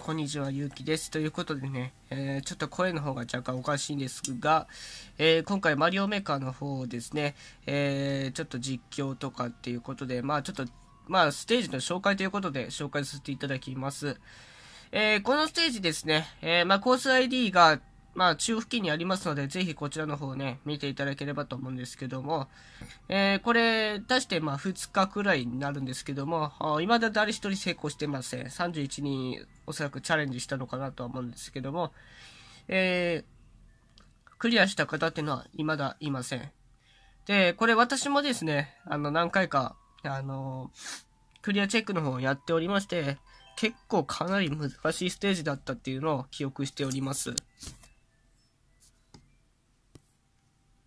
こんにちは、ゆうきです。ということでね、えー、ちょっと声の方が若干おかしいんですが、えー、今回マリオメーカーの方ですね、えー、ちょっと実況とかっていうことで、まあちょっと、まあステージの紹介ということで紹介させていただきます。えこのステージですね、えまあ、コース ID がまあ、中央付近にありますので、ぜひこちらの方ね、見ていただければと思うんですけども、えー、これ、出して、まあ、2日くらいになるんですけども、いまだ誰一人成功してません。31人、おそらくチャレンジしたのかなとは思うんですけども、えー、クリアした方っていうのは、いまだいません。で、これ私もですね、あの、何回か、あのクリアチェックの方をやっておりまして、結構かなり難しいステージだったっていうのを記憶しております。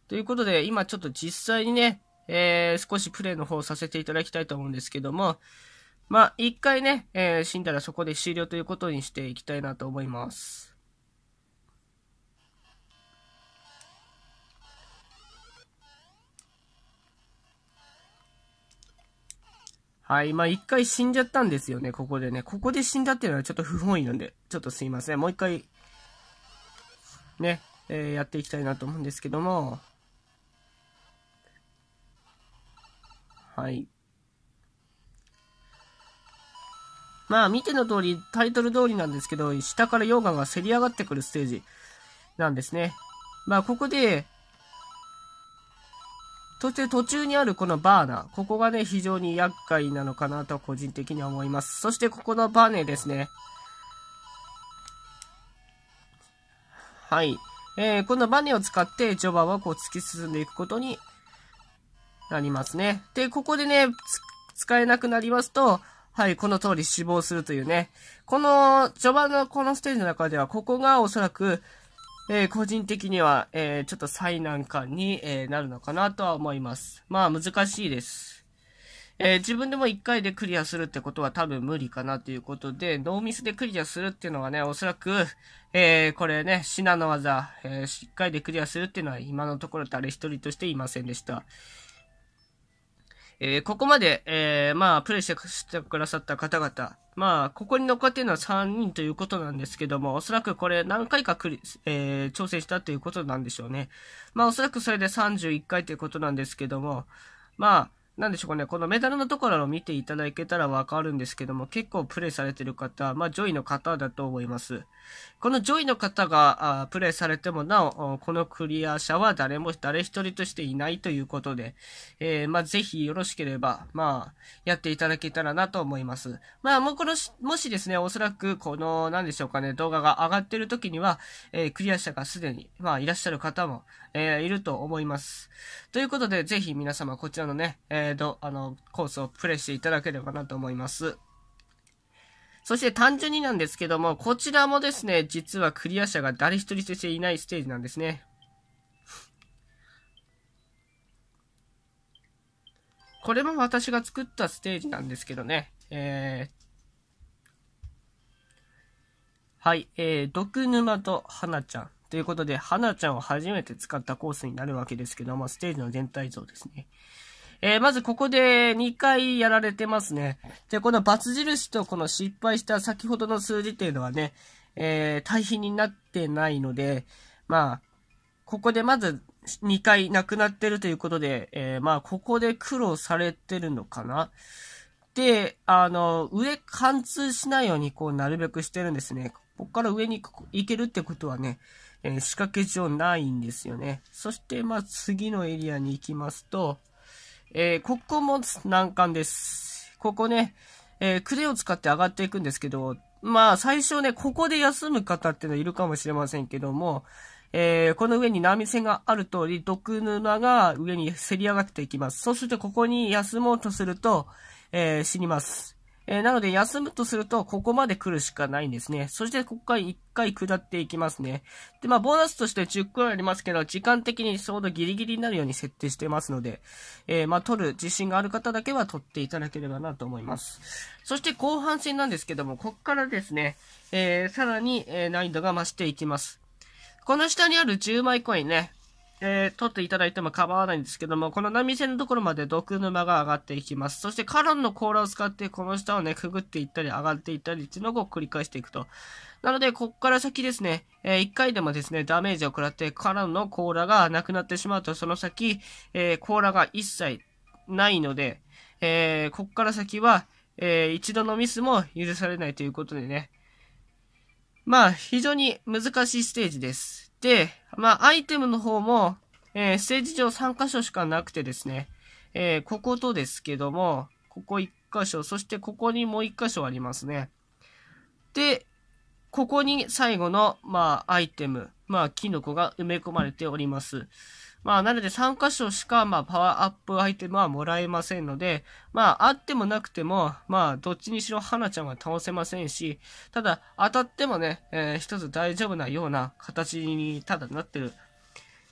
ということで、今ちょっと実際にね、えー、少しプレイの方させていただきたいと思うんですけども、まあ、一回ね、えー、死んだらそこで終了ということにしていきたいなと思います。はい。まあ、一回死んじゃったんですよね、ここでね。ここで死んだっていうのはちょっと不本意なんで、ちょっとすいません。もう一回、ね、えー、やっていきたいなと思うんですけども。はい。まあ、見ての通り、タイトル通りなんですけど、下から溶岩がせり上がってくるステージなんですね。まあ、ここで、そして途中にあるこのバーナー。ここがね、非常に厄介なのかなと個人的には思います。そしてここのバネですね。はい。えー、このバネを使って序盤はこう突き進んでいくことになりますね。で、ここでね、使えなくなりますと、はい、この通り死亡するというね。この、序盤のこのステージの中では、ここがおそらく、えー、個人的には、えー、ちょっと最難関に、えー、なるのかなとは思います。まあ、難しいです。え自分でも1回でクリアするってことは多分無理かなということで、ノーミスでクリアするっていうのはね、おそらく、えこれね、シナの技、えー、1回でクリアするっていうのは今のところ誰一人としていませんでした。えー、ここまで、えー、まあ、プレイしてくださった方々、まあ、ここに残っているのは3人ということなんですけども、おそらくこれ何回かクリ、えー、挑戦したということなんでしょうね。まあ、おそらくそれで31回ということなんですけども、まあ、なんでしょうかね、このメダルのところを見ていただけたらわかるんですけども、結構プレイされてる方、まあ、上位の方だと思います。この上位の方がプレイされてもなお、このクリア者は誰も、誰一人としていないということで、えー、まあ、ぜひよろしければ、まあ、やっていただけたらなと思います。まあ、もうこの、もしですね、おそらくこの、なんでしょうかね、動画が上がってる時には、えー、クリア者がすでに、まあ、いらっしゃる方も、えー、いると思います。ということで、ぜひ皆様こちらのね、えーえー、ど、あの、コースをプレイしていただければなと思います。そして単純になんですけども、こちらもですね、実はクリア者が誰一人としていないステージなんですね。これも私が作ったステージなんですけどね。えー、はい、えー、毒沼と花ちゃん。ということで、花ちゃんを初めて使ったコースになるわけですけども、ステージの全体像ですね。えー、まずここで2回やられてますね。で、この×印とこの失敗した先ほどの数字っていうのはね、えー、対比になってないので、まあ、ここでまず2回なくなってるということで、えー、まあ、ここで苦労されてるのかな。で、あの、上貫通しないように、こう、なるべくしてるんですね。ここから上に行けるってことはね、えー、仕掛け上ないんですよね。そして、まあ、次のエリアに行きますと、えー、ここも難関です。ここね、えー、クレを使って上がっていくんですけど、まあ、最初ね、ここで休む方っていうのはいるかもしれませんけども、えー、この上に波線がある通り、毒沼が上にせり上がっていきます。そうすると、ここに休もうとすると、えー、死にます。えー、なので、休むとすると、ここまで来るしかないんですね。そして、ここから1回下っていきますね。で、まあ、ボーナスとして10個ありますけど、時間的にちょうどギリギリになるように設定してますので、えー、まあ、取る自信がある方だけは取っていただければなと思います。そして、後半戦なんですけども、ここからですね、えー、さらに、え難易度が増していきます。この下にある10枚コインね、えー、取っていただいても構わないんですけども、この波線のところまで毒沼が上がっていきます。そしてカロンの甲羅を使ってこの下をね、くぐっていったり上がっていったりっていうのを繰り返していくと。なので、こっから先ですね、えー、1回でもですね、ダメージを食らってカロンの甲羅がなくなってしまうと、その先、えー、甲羅が一切ないので、えー、こっから先は、えー、一度のミスも許されないということでね。まあ、非常に難しいステージです。で、まあ、アイテムの方も、えー、ステージ上3箇所しかなくてですね、えー、こことですけども、ここ1箇所、そしてここにもう1箇所ありますね。で、ここに最後の、まあ、アイテム、まあ、キノコが埋め込まれております。まあ、なので3箇所しか、まあ、パワーアップアイテムはもらえませんので、まあ、あってもなくても、まあ、どっちにしろ花ちゃんは倒せませんし、ただ、当たってもね、えー、一つ大丈夫なような形に、ただなってる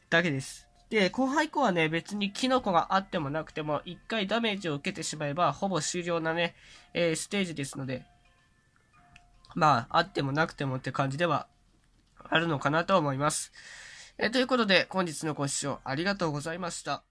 だけです。で、後輩子はね、別にキノコがあってもなくても、一回ダメージを受けてしまえば、ほぼ終了なね、えー、ステージですので、まあ、あってもなくてもって感じではあるのかなと思います。えということで、本日のご視聴ありがとうございました。